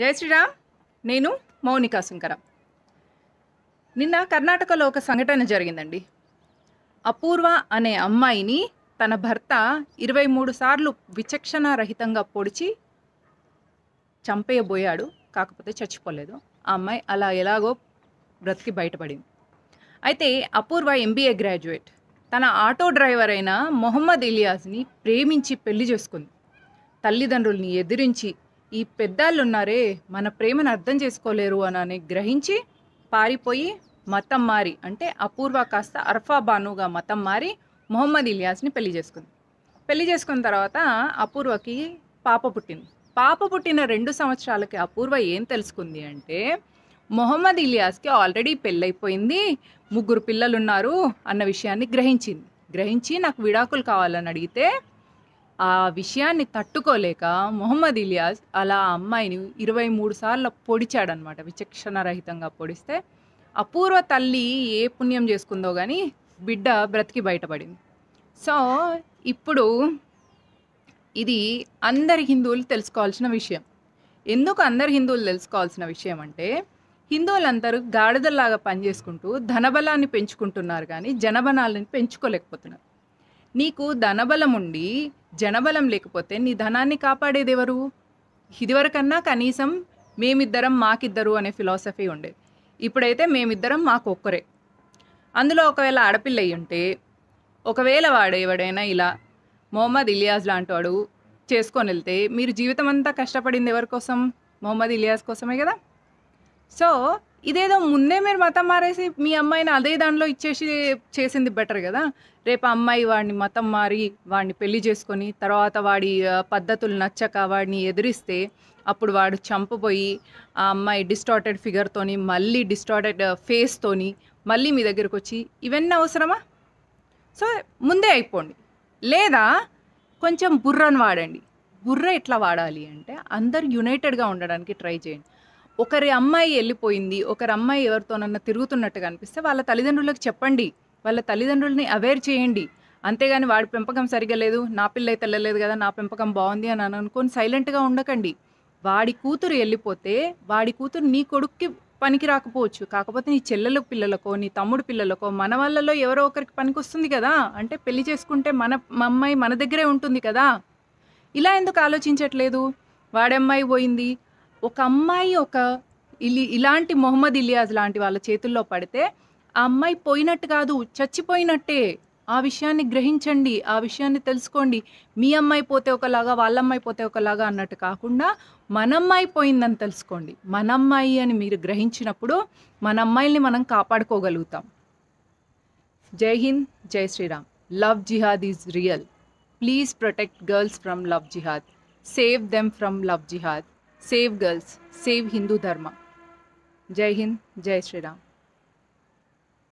జై శ్రీరామ్ నేను మౌనికా శంకర నిన్న కర్ణాటకలో ఒక సంఘటన జరిగిందండి అపూర్వ అనే అమ్మాయిని తన భర్త ఇరవై మూడు సార్లు విచక్షణారహితంగా పొడిచి చంపేయబోయాడు కాకపోతే చచ్చిపోలేదు ఆ అమ్మాయి అలా ఎలాగో బ్రతికి బయటపడింది అయితే అపూర్వ ఎంబీఏ గ్రాడ్యుయేట్ తన ఆటో డ్రైవర్ అయిన మొహమ్మద్ ఇలియాస్ని ప్రేమించి పెళ్లి చేసుకుంది తల్లిదండ్రుల్ని ఎదిరించి ఈ పెద్దాళ్ళున్నారే మన ప్రేమను అర్థం చేసుకోలేరు అని గ్రహించి పారిపోయి మతం మారి అంటే అపూర్వ కాస్త అర్ఫా బానుగా మతం మారి మొహమ్మద్ ఇలియాస్ని పెళ్లి చేసుకుంది పెళ్లి చేసుకున్న తర్వాత అపూర్వకి పాప పుట్టింది పాప పుట్టిన రెండు సంవత్సరాలకి అపూర్వ ఏం తెలుసుకుంది అంటే మొహమ్మద్ ఇలియాస్కి ఆల్రెడీ పెళ్ళైపోయింది ముగ్గురు పిల్లలున్నారు అన్న విషయాన్ని గ్రహించింది గ్రహించి నాకు విడాకులు కావాలని అడిగితే ఆ విషయాన్ని తట్టుకోలేక మొహమ్మద్ ఇలియాస్ అలా అమ్మాయిని ఇరవై మూడు సార్లు పొడిచాడనమాట విచక్షణరహితంగా పొడిస్తే అపూర్వ తల్లి ఏ పుణ్యం చేసుకుందో కానీ బిడ్డ బ్రతికి బయటపడింది సో ఇప్పుడు ఇది అందరి హిందువులు తెలుసుకోవాల్సిన విషయం ఎందుకు అందరు హిందువులు తెలుసుకోవాల్సిన విషయం అంటే హిందువులందరూ గాడిదల్లాగా పనిచేసుకుంటూ ధనబలాన్ని పెంచుకుంటున్నారు కానీ జనబలాన్ని పెంచుకోలేకపోతున్నారు నీకు ధనబలం ఉండి జనబలం లేకపోతే నీ ధనాన్ని కాపాడేది ఎవరు ఇదివరకన్నా కనీసం మేమిద్దరం మాకిద్దరు అనే ఫిలాసఫీ ఉండేది ఇప్పుడైతే మేమిద్దరం మాకు ఒక్కరే అందులో ఒకవేళ ఆడపిల్ల అయ్యి ఉంటే ఒకవేళ వాడు ఎవడైనా ఇలా మొహమ్మద్ ఇలియాజ్ లాంటి వాడు చేసుకొని వెళ్తే మీరు జీవితం అంతా కష్టపడింది ఎవరి కోసం మొహమ్మద్ ఇలియాజ్ కోసమే కదా సో ఇదేదో ముందే మీరు మతం మారేసి మీ అమ్మాయిని అదే దానిలో ఇచ్చేసి చేసింది బెటర్ కదా రేపు అమ్మాయి వాడిని మతం మారి వాడిని పెళ్లి చేసుకొని తర్వాత వాడి పద్ధతులు నచ్చక వాడిని ఎదిరిస్తే అప్పుడు వాడు చంపబోయి ఆ అమ్మాయి డిస్టార్టెడ్ ఫిగర్తోని మళ్ళీ డిస్టార్టెడ్ ఫేస్తోని మళ్ళీ మీ దగ్గరకు వచ్చి ఇవన్నీ అవసరమా సో ముందే అయిపోండి లేదా కొంచెం బుర్రను వాడండి బుర్ర ఎట్లా వాడాలి అంటే అందరు యునైటెడ్గా ఉండడానికి ట్రై చేయండి ఒకరి అమ్మాయి వెళ్ళిపోయింది ఒకరి అమ్మాయి ఎవరితోనన్నా తిరుగుతున్నట్టుగా అనిపిస్తే వాళ్ళ తల్లిదండ్రులకు చెప్పండి వాళ్ళ తల్లిదండ్రులని అవేర్ చేయండి అంతేగాని వాడి పెంపకం సరిగా లేదు నా పిల్ల అయితే వెళ్ళలేదు కదా నా పెంపకం బాగుంది అని అనుకొని సైలెంట్గా ఉండకండి వాడి కూతురు వెళ్ళిపోతే వాడి కూతురు నీ కొడుక్కి పనికి రాకపోవచ్చు కాకపోతే నీ చెల్లెల పిల్లలకో నీ తమ్ముడు పిల్లలకో మన వాళ్ళలో ఎవరో ఒకరికి పనికి వస్తుంది కదా అంటే పెళ్లి చేసుకుంటే మన అమ్మాయి మన దగ్గరే ఉంటుంది కదా ఇలా ఎందుకు ఆలోచించట్లేదు వాడమ్మాయి పోయింది ఒక అమ్మాయి ఒక ఇలి ఇలాంటి మొహమ్మద్ ఇలియాజ్ లాంటి వాళ్ళ చేతుల్లో పడితే ఆ అమ్మాయి పోయినట్టు కాదు చచ్చిపోయినట్టే ఆ విషయాన్ని గ్రహించండి ఆ విషయాన్ని తెలుసుకోండి మీ అమ్మాయి పోతే ఒకలాగా వాళ్ళ అమ్మాయి పోతే ఒకలాగా అన్నట్టు కాకుండా మన అమ్మాయి పోయిందని తెలుసుకోండి మన అమ్మాయి అని మీరు గ్రహించినప్పుడు మన అమ్మాయిల్ని మనం కాపాడుకోగలుగుతాం జై హింద్ జై శ్రీరామ్ లవ్ జిహాద్ is real please protect girls from love జిహాద్ సేవ్ దెమ్ ఫ్రమ్ లవ్ జిహాద్ सेव गर्ल्स सेव हिंदू धर्म जय हिंद जय श्री राम